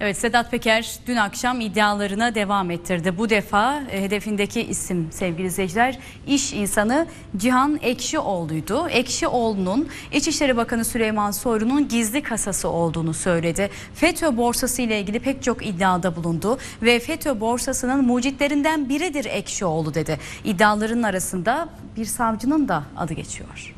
Evet Sedat Peker dün akşam iddialarına devam ettirdi. Bu defa e, hedefindeki isim sevgili izleyiciler iş insanı Cihan Ekşioğlu'ydu. Ekşioğlu'nun İçişleri Bakanı Süleyman Soylu'nun gizli kasası olduğunu söyledi. FETÖ borsası ile ilgili pek çok iddiada bulundu ve FETÖ borsasının mucitlerinden biridir Ekşioğlu dedi. İddiaların arasında bir savcının da adı geçiyor.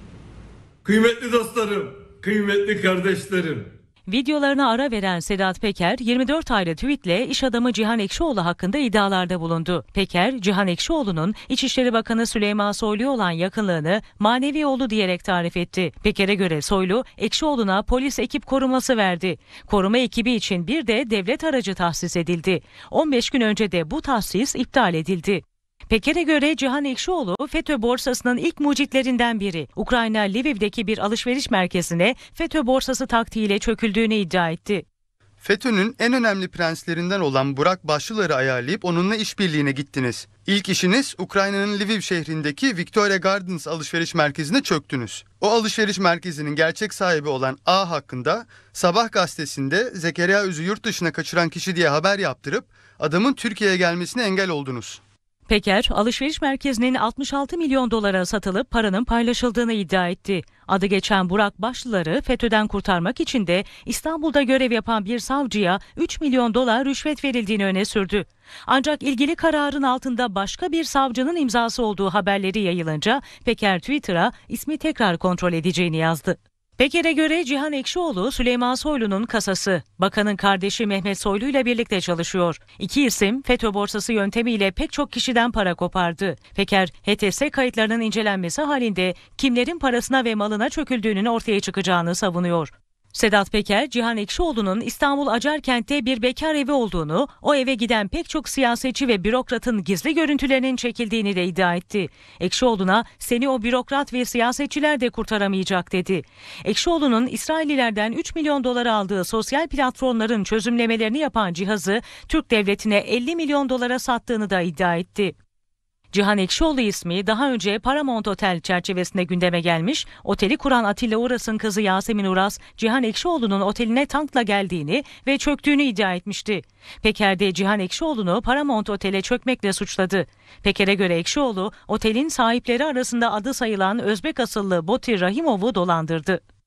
Kıymetli dostlarım, kıymetli kardeşlerim Videolarına ara veren Sedat Peker 24 aylı tweetle iş adamı Cihan Ekşioğlu hakkında iddialarda bulundu. Peker, Cihan Ekşioğlu'nun İçişleri Bakanı Süleyman Soylu'ya olan yakınlığını manevi oğlu diyerek tarif etti. Peker'e göre Soylu, Ekşioğlu'na polis ekip koruması verdi. Koruma ekibi için bir de devlet aracı tahsis edildi. 15 gün önce de bu tahsis iptal edildi. Peker'e göre Cihan Ekşioğlu FETÖ borsasının ilk mucitlerinden biri. Ukrayna Lviv'deki bir alışveriş merkezine FETÖ borsası taktiğiyle çöküldüğünü iddia etti. FETÖ'nün en önemli prenslerinden olan Burak Başlılar'ı ayarlayıp onunla işbirliğine gittiniz. İlk işiniz Ukrayna'nın Lviv şehrindeki Victoria Gardens alışveriş merkezine çöktünüz. O alışveriş merkezinin gerçek sahibi olan A hakkında Sabah gazetesinde Zekeriya Üzü yurt dışına kaçıran kişi diye haber yaptırıp adamın Türkiye'ye gelmesine engel oldunuz. Peker, alışveriş merkezinin 66 milyon dolara satılıp paranın paylaşıldığını iddia etti. Adı geçen Burak Başlıları FETÖ'den kurtarmak için de İstanbul'da görev yapan bir savcıya 3 milyon dolar rüşvet verildiğini öne sürdü. Ancak ilgili kararın altında başka bir savcının imzası olduğu haberleri yayılınca Peker Twitter'a ismi tekrar kontrol edeceğini yazdı. Peker'e göre Cihan Ekşioğlu Süleyman Soylu'nun kasası. Bakanın kardeşi Mehmet Soylu ile birlikte çalışıyor. İki isim FETÖ borsası yöntemiyle pek çok kişiden para kopardı. Peker, HTS kayıtlarının incelenmesi halinde kimlerin parasına ve malına çöküldüğünün ortaya çıkacağını savunuyor. Sedat Peker, Cihan Ekşioğlu'nun İstanbul Acarkent'te bir bekar evi olduğunu, o eve giden pek çok siyasetçi ve bürokratın gizli görüntülerinin çekildiğini de iddia etti. Ekşioğlu'na seni o bürokrat ve siyasetçiler de kurtaramayacak dedi. Ekşioğlu'nun İsraillilerden 3 milyon dolar aldığı sosyal platformların çözümlemelerini yapan cihazı Türk devletine 50 milyon dolara sattığını da iddia etti. Cihan Ekşioğlu ismi daha önce Paramount Otel çerçevesinde gündeme gelmiş, oteli kuran Atilla Uras'ın kızı Yasemin Uras, Cihan Ekşioğlu'nun oteline tankla geldiğini ve çöktüğünü iddia etmişti. Peker de Cihan Ekşioğlu'nu Paramount Otel'e çökmekle suçladı. Peker'e göre Ekşioğlu, otelin sahipleri arasında adı sayılan Özbek asıllı Botir Rahimov'u dolandırdı.